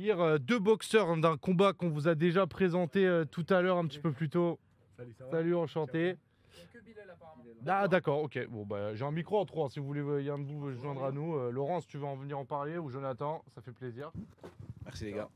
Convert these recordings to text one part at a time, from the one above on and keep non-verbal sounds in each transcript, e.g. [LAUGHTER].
Euh, deux boxeurs d'un combat qu'on vous a déjà présenté euh, tout à l'heure, un petit peu plus tôt. Salut, enchanté. Ah d'accord, ok. Bon bah j'ai un micro en trois si vous voulez, euh, de vous joindre à nous. Laurence, tu veux en venir en parler ou Jonathan, ça fait plaisir. Merci les gars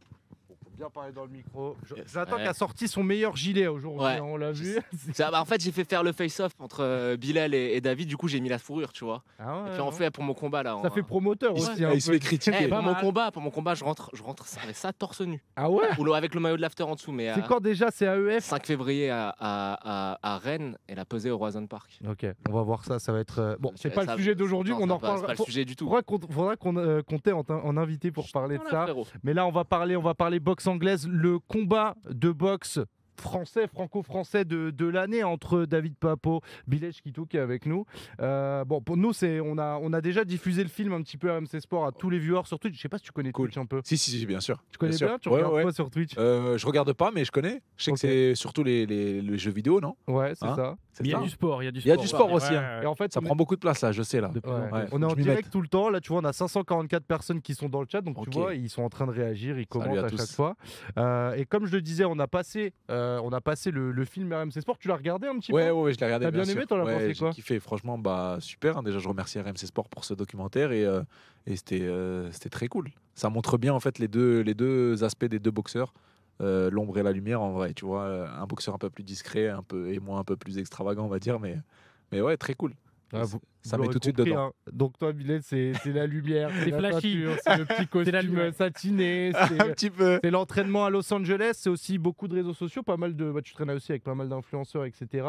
bien parler dans le micro. J'attends a sorti son meilleur gilet aujourd'hui, hein, on l'a vu. Ça, [LAUGHS] bah, en fait, j'ai fait faire le face-off entre euh, Bilal et, David, du coup, j'ai mis la fourrure, tu vois. Ah ouais, et puis on fait pour mon combat là. Ça fait promoteur aussi. Hein, il se fait critiquer. Eh, pour, mon combat, pour mon combat, je rentre, je rentre avec ça torse nu. Ah ouais Ou avec le maillot de l'after en dessous. mais C'est quand déjà C'est AEF 5 février à, à, à, Rennes Elle a pesée au Roison Park. Ok, on va voir ça. Ça va être. Euh, bon, c'est pas le sujet d'aujourd'hui, on en reparlera. C'est pas le sujet du tout. Faudra qu'on euh, t'ait en invité pour parler de ça. Mais là, on va parler boxe anglaise, le combat de boxe français, franco-français de, de l'année entre David Papo, Bilège Kitou qui est avec nous. Euh, bon, pour nous, c'est, on, a, on a déjà diffusé le film un petit peu à RMC Sport à tous les viewers sur Twitch. Je sais pas si tu connais cool. Twitch un peu. Si, si, bien sûr. Tu connais bien, Tu regardes sur Twitch euh, Je regarde pas, mais je connais. Je sais que c'est surtout les, les, jeux vidéo, non Ouais, c'est hein ça. Il y a du sport, il du sport. aussi. Hein. Et en fait, ça prend beaucoup de place je sais là. On est en direct tout le temps. Là, tu vois, on a 544 personnes qui sont dans le chat, donc tu vois, ils sont en train de réagir, ils commentent à chaque fois. Euh, et comme je le disais, on a passé, euh, on a passé le film RMC Sport. Tu l'as regardé un petit peu Ouais, ouais, je l'ai regardé. T'as bien aimé, t'en as pensé quoi kiffé. Franchement, bah super. Hein. Déjà, je remercie RMC Sport pour ce documentaire et euh, c'était très cool. Ça montre bien en fait les deux les deux aspects des deux boxeurs. Euh, l'ombre et la lumière en vrai, tu vois. Euh, un boxeur un peu plus discret, un peu et moi un peu plus extravagant, on va dire, mais, mais ouais, très cool. Ah, vous, ça met tout de suite dedans. Hein. Donc toi, Billy, c'est la lumière, [LAUGHS] c'est la flashy. c'est le petit [LAUGHS] costume satiné, [LAUGHS] c'est l'entraînement à Los Angeles, c'est aussi beaucoup de réseaux sociaux, pas mal de, bah, tu traînes aussi avec pas mal d'influenceurs, etc.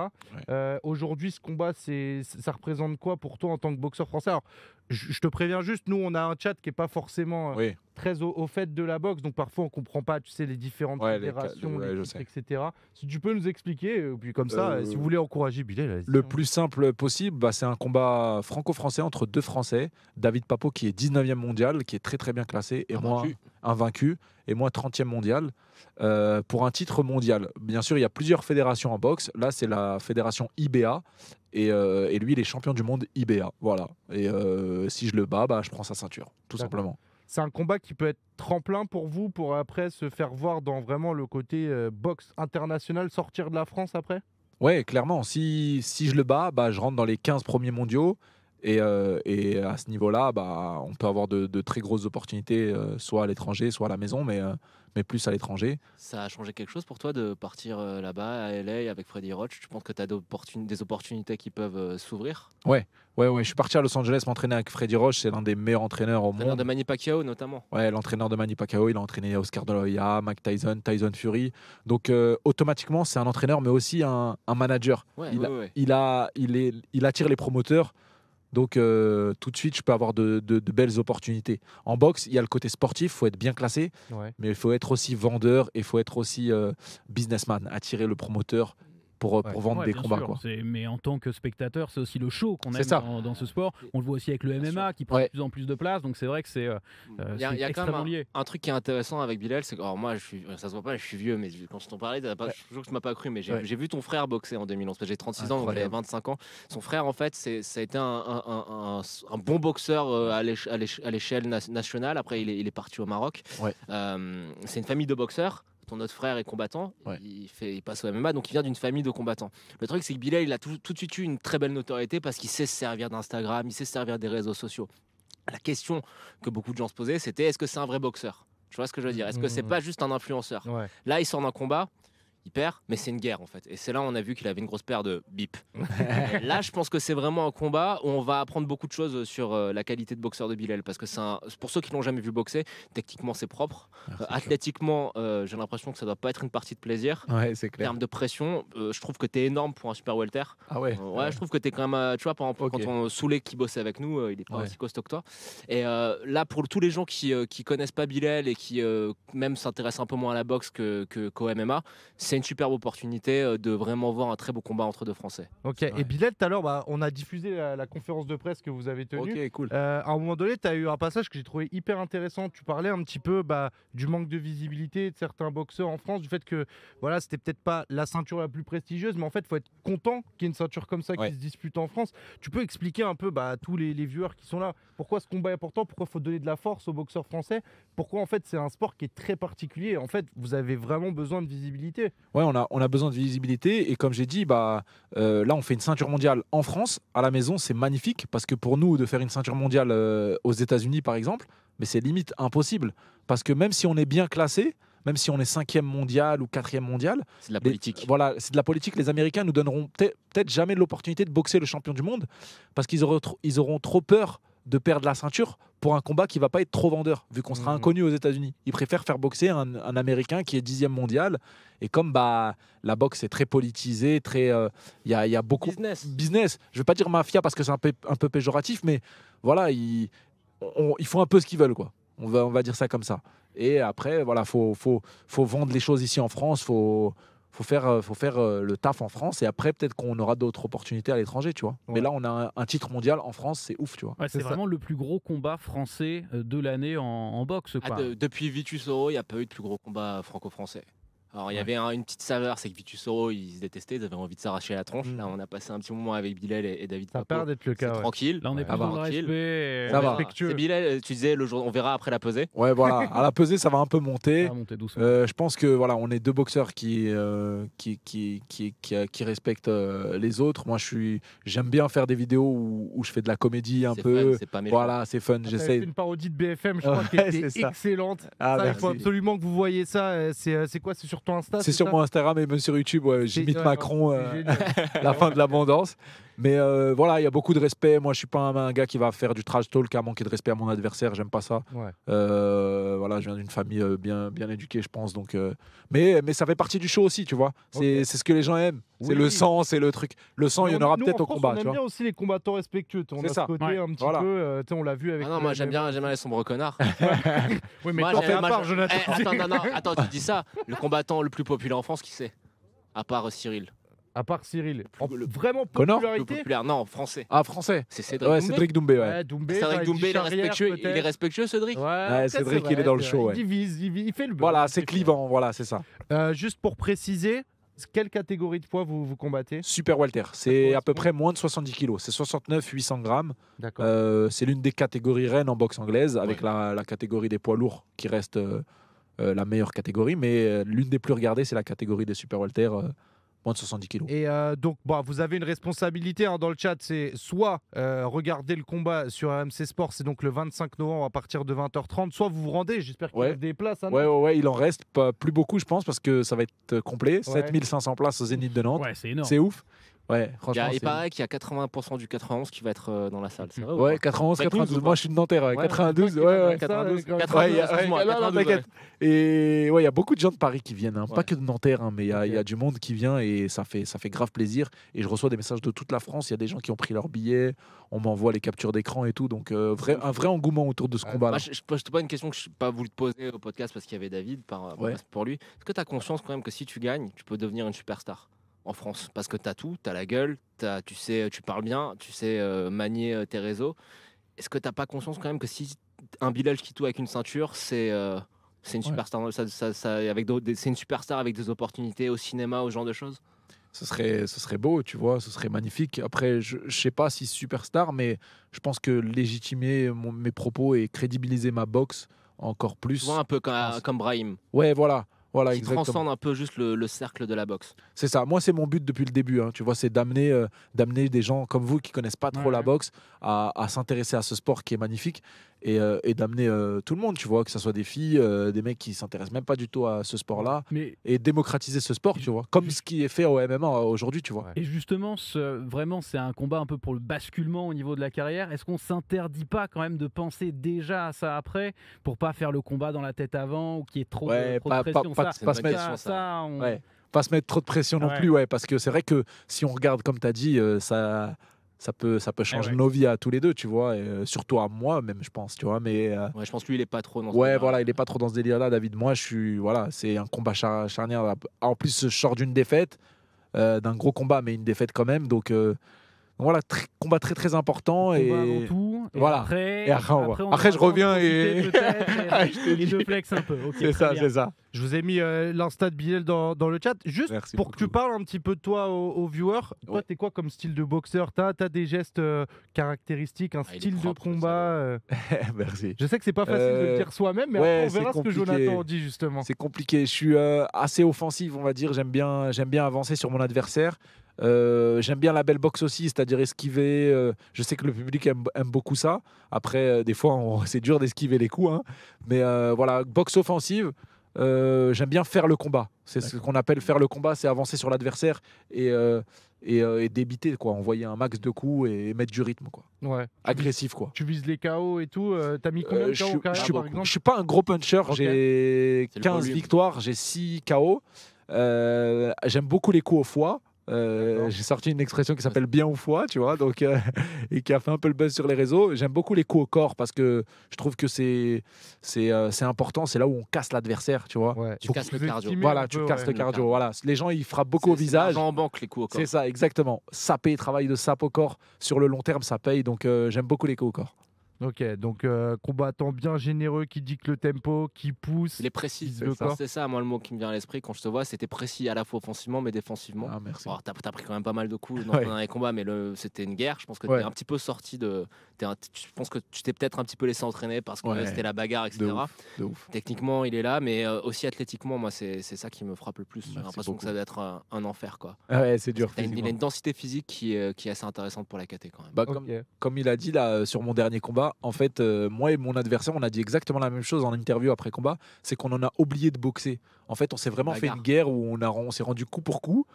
Euh, aujourd'hui, ce combat, ça représente quoi pour toi en tant que boxeur français Alors, je te préviens juste, nous, on a un chat qui est pas forcément euh, très au, fait de la boxe, donc parfois on comprend pas, tu sais, les différentes fédérations, etc. Si tu peux nous expliquer, euh, puis comme ça, si vous voulez encourager Bilal, le hein. plus simple possible, bah, c'est un combat franco-français entre deux Français. David Papo qui est 19e mondial, qui est très très bien classé, et moi vaincu et moi 30e mondial, euh, pour un titre mondial. Bien sûr, il y a plusieurs fédérations en boxe. Là, c'est la fédération IBA, euh, et, lui, il est champion du monde IBA. Voilà. Et euh, si je le bats, bah, je prends sa ceinture, tout simplement. C'est un combat qui peut être tremplin pour vous, pour après se faire voir dans vraiment le côté boxe international, sortir de la France après Ouais, clairement. Si, si je le bats, bah, je rentre dans les 15 premiers mondiaux. Et, euh, et, à ce niveau-là, bah, on peut avoir de, très grosses opportunités, euh, soit à l'étranger, soit à la maison, mais, euh, mais plus à l'étranger. Ça a changé quelque chose pour toi de partir là-bas, à LA, avec Freddy Roach Tu penses que tu as des opportunités qui peuvent s'ouvrir ouais. ouais, ouais, Je suis parti à Los Angeles m'entraîner avec Freddy Roach, c'est l'un des meilleurs entraîneurs au monde. L'entraîneur de Manny Pacquiao notamment. Ouais, l'entraîneur de Manny Pacquiao, il a entraîné Oscar De La Hoya, Mike Tyson, Tyson Fury. Donc automatiquement, c'est un entraîneur, mais aussi un, manager. il, il, il, il attire les promoteurs. Donc euh, tout de suite, je peux avoir de, belles opportunités. En boxe, il y a le côté sportif, il faut être bien classé, mais il faut être aussi vendeur et il faut être aussi euh, businessman, attirer le promoteur, pour, vendre des combats. quoi. Mais en tant que spectateur, c'est aussi le show qu'on aime dans, dans, ce sport. On le voit aussi avec le MMA qui prend de plus en plus de place. Donc c'est vrai que c'est euh, Il y a, euh, quand même un, truc qui est intéressant avec Bilal, c'est que moi, je ça se voit pas, je suis vieux, mais quand je t'en parlais, pas, ouais. je, tu m'as pas cru, mais j'ai vu ton frère boxer en 2011. J'ai 36 ans, donc 25 ans. Son frère, en fait, ça a été un, bon boxeur euh, à l'échelle nationale. Après, il est, parti au Maroc. c'est une famille de boxeurs notre frère est combattant, il, fait, il passe au MMA, donc il vient d'une famille de combattants. Le truc, c'est que Bilal, il a tout, de suite eu une très belle notoriété parce qu'il sait se servir d'Instagram, il sait se servir des réseaux sociaux. La question que beaucoup de gens se posaient, c'était est-ce que c'est un vrai boxeur tu vois ce que je veux dire Est-ce que c'est mmh. pas juste un influenceur Là, il sort d'un combat, il perd, mais c'est une guerre en fait. Et c'est là où on a vu qu'il avait une grosse paire de bip. [LAUGHS] là, je pense que c'est vraiment un combat où on va apprendre beaucoup de choses sur euh, la qualité de boxeur de Bilal, parce que c'est pour ceux qui l'ont jamais vu boxer, techniquement c'est propre, ah, euh, athlétiquement euh, j'ai l'impression que ça doit pas être une partie de plaisir. c'est En termes de pression, je trouve que tu es énorme pour un super welter. Ah ouais. ouais, je trouve que tu es quand même, tu vois, par quand on saoulait qui bossait avec nous, il est pas aussi costaud que toi. Et là, pour tous les gens qui qui connaissent pas Bilal et qui même s'intéressent un peu moins à la boxe que qu'au MMA, c'est une superbe opportunité euh, de vraiment voir un très beau combat entre deux Français. Ok, et Bilal, tout à l'heure, bah, on a diffusé la, la, conférence de presse que vous avez tenue. Ok, cool. Euh, à un moment donné, tu as eu un passage que j'ai trouvé hyper intéressant. Tu parlais un petit peu bah, du manque de visibilité de certains boxeurs en France, du fait que voilà, c'était peut-être pas la ceinture la plus prestigieuse, mais en fait, il faut être content qu'il y ait une ceinture comme ça qui se dispute en France. Tu peux expliquer un peu bah, à tous les, viewers qui sont là pourquoi ce combat est important, pourquoi il faut donner de la force aux boxeurs français, pourquoi en fait c'est un sport qui est très particulier. En fait, vous avez vraiment besoin de visibilité. Ouais, on a, on a besoin de visibilité. Et comme j'ai dit, bah, euh, là, on fait une ceinture mondiale en France, à la maison, c'est magnifique, parce que pour nous, de faire une ceinture mondiale euh, aux États-Unis, par exemple, mais c'est limite impossible. Parce que même si on est bien classé, même si on est cinquième mondial ou quatrième mondial. C'est de la politique. Les, voilà, c'est de la politique. Les Américains nous donneront peut-être jamais l'opportunité de boxer le champion du monde parce qu'ils auront, auront trop peur de perdre la ceinture pour un combat qui va pas être trop vendeur, vu qu'on sera mm-hmm. inconnu aux États-Unis. Ils préfèrent faire boxer un, Américain qui est dixième mondial. Et comme bah, la boxe est très politisée, très euh, il y, a, beaucoup business. business. Je vais pas dire mafia parce que c'est un peu, un peu péjoratif, mais voilà, ils, ils font un peu ce qu'ils veulent, quoi. On va, on va dire ça comme ça. Et après, voilà, faut, vendre les choses ici en France, faut faut faire, euh, faut faire euh, le taf en France et après peut-être qu'on aura d'autres opportunités à l'étranger, tu vois. Mais là, on a un, titre mondial en France, c'est ouf, tu vois. c'est vraiment le plus gros combat français euh, de l'année en, boxe. Ah, depuis Vitus Oro, il n'y a pas eu de plus gros combat franco-français. Alors, il y avait une petite saveur, c'est que Vitusoro, ils se détestaient, ils avaient envie de s'arracher la tronche. Là, mm. on a passé un petit moment avec Bilal et, David. Ça d'être le cas. Tranquille. Là, on est pas tranquille. Euh, ça va. C'est Bilal, euh, tu disais, le jour, on verra après la pesée. Ouais, voilà. [LAUGHS] à la pesée, ça va un peu monter. monter doucement. Euh, je pense que, voilà, on est deux boxeurs qui, qui, qui, qui, qui, respectent les autres. Moi, je suis, j'aime bien faire des vidéos où, je fais de la comédie un peu. C'est pas voilà, c'est fun. Ah, J'essaie. C'est une parodie de BFM, je crois, qu'elle [LAUGHS] était excellente. Ah, il faut absolument que vous voyez ça. C'est quoi C'est sur c'est sur mon Instagram et même sur YouTube. Ouais, J'imite Macron, euh, [LAUGHS] la fin de l'abondance. Mais euh, voilà, il y a beaucoup de respect. Moi, je suis pas un, gars qui va faire du trash talk à manquer de respect à mon adversaire. J'aime pas ça. Euh, voilà, je viens d'une famille euh, bien, bien éduquée, je pense. Donc, mais, mais ça fait partie du show aussi, tu vois. C'est ce que les gens aiment. C'est le sang, c'est le truc. Le sang, il y en aura peut-être au combat. On aime bien aussi les combattants respectueux. On a ça. un petit peu. on l'a vu ah avec. non, moi j'aime bien, j'aime les sombres connards. [LAUGHS] oui, mais moi, part, Jonathan. Eh, attends, tu dis ça. Le combattant le plus populaire en France, qui c'est À part Cyril à part Cyril, en vraiment popularité. populaire, non, français. Ah, français. C'est Cédric, Doumbé. Cédric bah, il est, respectueux, Cédric. Ouais, Cédric, il est dans le show. Il divise, il, fait le. Voilà, c'est clivant. Voilà, c'est ça. Euh, juste pour préciser, quelle catégorie de poids vous, vous combattez Super Walter, c'est à peu près moins de 70 kg. c'est 69-800 grammes. Euh, c'est l'une des catégories reines en boxe anglaise, avec la, catégorie des poids lourds qui reste euh, la meilleure catégorie, mais l'une des plus regardées, c'est la catégorie des Super Walter moins de 70 kilos. Et euh, donc, bah, vous avez une responsabilité hein, dans le chat, c'est soit euh, regarder le combat sur AMC Sport, c'est donc le 25 novembre à partir de 20h30, soit vous vous rendez, j'espère qu'il y a des places. Hein, ouais, ouais, il en reste pas, plus beaucoup, je pense, parce que ça va être euh, complet. 7500 places au Zénith de Nantes. Ouais, c'est énorme. C'est ouf. Ouais, Il, paraît qu'il y a 80% du 91 qui va être euh, dans la salle. Vrai, ouais, 91, 92. Moi, je suis de Nanterre. 92, ouais, ouais. 92, 92, Et ouais, il y a beaucoup de gens de Paris qui viennent. Hein. Pas que de Nanterre, hein, mais il y, a du monde qui vient et ça fait, ça fait grave plaisir. Et je reçois des messages de toute la France. Il y a des gens qui ont pris leurs billets. On m'envoie les captures d'écran et tout. Donc, euh, un vrai engouement autour de ce combat-là. Je ne pose pas une question que je n'ai pas voulu te poser au podcast parce qu'il y avait David par, euh, pour lui. Est-ce que tu as conscience quand même que si tu gagnes, tu peux devenir une superstar en France parce que t'as tout, t'as la gueule, as, tu sais, tu parles bien, tu sais euh, manier euh, tes réseaux. Est-ce que t'as pas conscience quand même que si un qui tout avec une ceinture, c'est euh, c'est une superstar, ça, ça, ça, avec c'est une superstar avec des opportunités au cinéma, au genre de choses. Ce serait, ce serait beau, tu vois, ce serait magnifique. Après, je, sais pas si superstar, mais je pense que légitimer mes propos et crédibiliser ma boxe encore plus. un peu comme Brahim. Ouais, voilà. Voilà, qui transcende un peu juste le, cercle de la boxe. C'est ça. Moi, c'est mon but depuis le début. Hein. Tu vois, c'est d'amener, euh, d'amener des gens comme vous qui connaissent pas trop la boxe à s'intéresser à ce sport qui est magnifique. Euh, et, d'amener euh, tout le monde, tu vois, que ce soit des filles, euh, des mecs qui s'intéressent même pas du tout à ce sport-là, et démocratiser ce sport, tu vois, comme ce qui est fait au MMA aujourd'hui, tu vois. Et justement, vraiment, c'est un combat un peu pour le basculement au niveau de la carrière. Est-ce qu'on s'interdit pas quand même de penser déjà à ça après, pour pas faire le combat dans la tête avant ou qui est trop, trop pas, pression pas, se mettre trop de pression non plus, ouais, parce que c'est vrai que si on regarde, comme tu as dit, ça ça peut, ça peut eh changer nos vies à tous les deux, tu vois, et euh, surtout à moi même, je pense, tu vois. Mais euh, je pense que lui, il est pas trop dans. Ce ouais, délire. voilà, il est pas trop dans ce délire-là, David. Moi, je suis, voilà, c'est un combat charnière. En plus, je sors d'une défaite, euh, d'un gros combat, mais une défaite quand même. Donc voilà, très, combat très très important combat et avant tout, voilà. Après, après, je reviens et... [LAUGHS] Ah, je un peu. c'est ça, c'est ça. Je vous ai mis l'instat euh, l'insta de Bilal dans, dans, le chat. Juste pour que tu parles un petit peu de toi aux, viewers. Toi, t'es quoi comme style de boxeur T'as as des gestes euh, caractéristiques, un ah, style de combat euh? [LAUGHS] Merci. Je sais que c'est pas facile de le dire soi-même, mais on verra ce que Jonathan dit justement. C'est compliqué. Je suis assez offensif, on va dire. J'aime bien, bien avancer sur mon adversaire. Euh, j'aime bien la belle boxe aussi, c'est-à-dire esquiver. Euh, je sais que le public aime, beaucoup ça. Après, euh, des fois, [LAUGHS] c'est dur d'esquiver les coups. Hein. Mais voilà, boxe offensive. J'aime bien faire le combat. C'est ce qu'on appelle faire le combat, c'est avancer sur l'adversaire et, et, débiter, quoi. Envoyer un max de coups et, mettre du rythme, quoi. Ouais. Agressif, quoi. Tu vises les KO et tout. T'as mis combien je, suis, suis pas un gros puncher. J'ai 15 victoires, j'ai 6 KO. J'aime beaucoup les coups au foie. Euh, j'ai sorti une expression qui s'appelle bien ou foie tu vois, donc, euh, [LAUGHS] et qui a fait un peu le buzz sur les réseaux. J'aime beaucoup les coups au corps parce que je trouve que c'est, c'est, euh, important, c'est là où on casse l'adversaire, tu vois. tu casses le cardio. Voilà, tu casses le cardio. Voilà. Les gens, ils frappent beaucoup au visage. en banque, les coups au corps. C'est ça, exactement. Saper, travail de sape au corps sur le long terme, ça paye. Donc j'aime beaucoup les coups au corps. Ok, donc euh, combattant bien généreux qui dicte le tempo, qui pousse. Il est précis, c'est ça. moi, le mot qui me vient à l'esprit quand je te vois, c'était précis à la fois offensivement mais défensivement. Ah, merci. t'as, pris quand même pas mal de coups dans les combats, mais c'était une guerre. Je pense que tu t'es un petit peu sorti de. je pense que tu t'es peut-être un petit peu laissé entraîner parce que c'était la bagarre, etc. Techniquement, il est là, mais euh, aussi athlétiquement, moi, c'est, ça qui me frappe le plus. J'ai l'impression que ça doit être un, enfer, quoi. Ah ouais, c'est dur. il a une densité physique qui, qui, est assez intéressante pour la KT quand même. Bah, comme, comme, il a dit là, euh, sur mon dernier combat, en fait, euh, moi et mon adversaire, on a dit exactement la même chose en interview après combat, c'est qu'on en a oublié de boxer. En fait, on s'est vraiment fait une guerre où on, s'est rendu coup pour coup.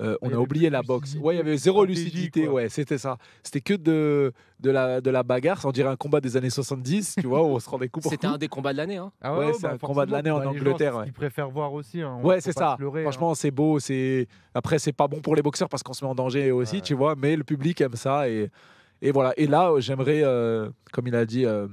Euh, on a oublié la boxe. Ouais, il y avait zéro lucidité. Ouais, c'était ça. C'était que de, de, la, de la bagarre. Ça, on dirait un combat des années 70, tu vois, où on se rendait coup pour C'était un des combats de l'année. Hein. Ah c'est bah, un combat de l'année en bah, Angleterre. ouais. Ils préfèrent voir aussi. Hein, ouais, c'est ça. Hein. Franchement, c'est beau. C'est Après, c'est pas bon pour les boxeurs parce qu'on se met en danger aussi, tu vois, mais le public aime ça. Et, et voilà. Et là, euh, j'aimerais, euh, comme il a dit, euh,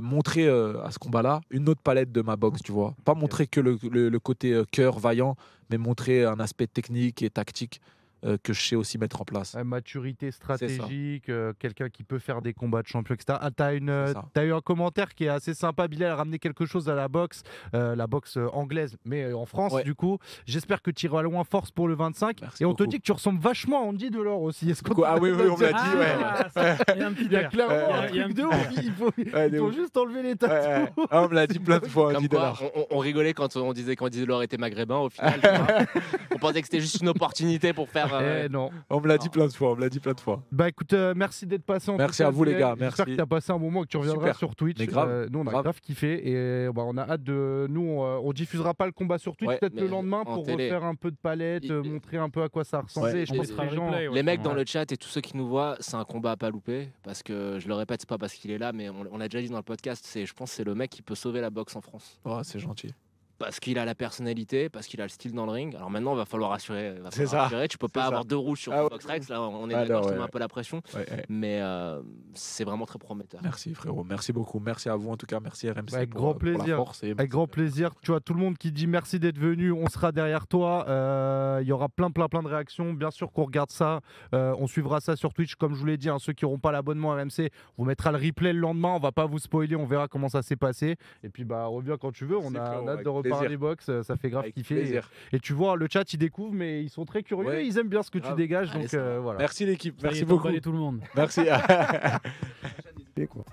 montrer à ce combat-là une autre palette de ma boxe, tu vois. Pas montrer que le, le côté cœur vaillant, mais montrer un aspect technique et tactique. Euh, que je sais aussi mettre en place. maturité stratégique, euh, quelqu'un qui peut faire des combats de champion, etc. Ah, t'as, euh, as eu un commentaire qui est assez sympa. Bilal a ramené quelque chose à la boxe, la boxe anglaise, mais en France, du coup. J'espère que tu iras loin force pour le 25. et on te dit que tu ressembles vachement à Andy Delors aussi. Est-ce ah oui, oui, on me l'a dit, ah, ouais. [LAUGHS] il y a, un truc de Il faut, juste enlever les tatouages. Ah, on me l'a dit plein de fois, Andy Delors. On, on, rigolait quand on disait qu'Andy Delors était maghrébin. Au final, [LAUGHS] on pensait que c'était juste une opportunité pour faire eh, non. On me l'a dit plein de fois, on l'a dit plein fois. Bah écoute, euh, merci d'être passé. merci à vous les gars, merci. J'espère que as passé un moment, que tu reviendras sur Twitch. Euh, nous on a grave, kiffé et euh, bah, on a hâte de. Nous on, diffusera pas le combat sur Twitch peut-être le lendemain pour refaire un peu de palette, montrer un peu à quoi ça ressemble. je les, mecs dans le chat et tous ceux qui nous voient, c'est un combat à pas louper parce que je le répète, c'est pas parce qu'il est là, mais on, l'a déjà dit dans le podcast. C'est, je pense, c'est le mec qui peut sauver la boxe en France. Oh, c'est gentil parce qu'il a la personnalité, parce qu'il a le style dans le ring. Alors maintenant, il va falloir assurer. Va ça. Tu peux pas avoir deux rouges sur ah Fox Rex. Là, on est ah un peu la pression. mais euh, c'est vraiment très prometteur. Merci frérot, merci beaucoup. Merci à vous en tout cas. Merci RMC. Bah, avec pour, grand euh, plaisir. force Avec grand plaisir. Tu vois, tout le monde qui dit merci d'être venu. On sera derrière toi. Euh, il y aura plein, plein, plein de réactions. Bien sûr qu'on regarde ça. on suivra ça sur Twitch. Comme je vous l'ai dit, hein. ceux qui n'auront pas l'abonnement RMC, on vous mettra le replay le lendemain. On va pas vous spoiler. On verra comment ça s'est passé. Et puis, bah, reviens quand tu veux. On a, hâte de box, ça fait grave kiffer. Et, tu vois, le chat, ils découvrent, mais ils sont très curieux, ils aiment bien ce que tu dégages. donc, euh, voilà. Merci l'équipe, merci beaucoup. tout le monde. Merci. [LAUGHS] [LAUGHS]